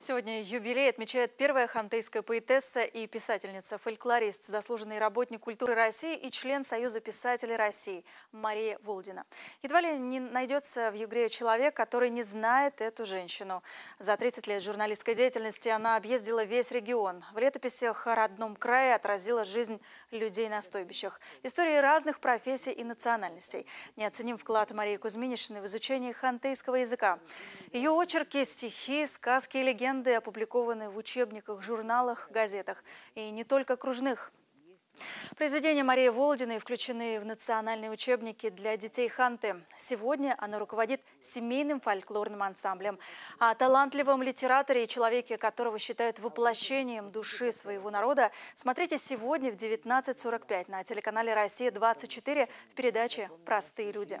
Сегодня юбилей отмечает первая хантейская поэтесса и писательница-фольклорист, заслуженный работник культуры России и член Союза писателей России Мария Волдина. Едва ли не найдется в Югре человек, который не знает эту женщину. За 30 лет журналистской деятельности она объездила весь регион. В летописях о родном крае отразила жизнь людей на стойбищах. Истории разных профессий и национальностей. Не оценим вклад Марии Кузьминишины в изучение хантейского языка. Ее очерки, стихи, сказки и легенды легенды опубликованы в учебниках, журналах, газетах. И не только кружных. Произведения Марии Володиной включены в национальные учебники для детей Ханты. Сегодня она руководит семейным фольклорным ансамблем. О талантливом литераторе и человеке, которого считают воплощением души своего народа, смотрите сегодня в 19.45 на телеканале «Россия-24» в передаче «Простые люди».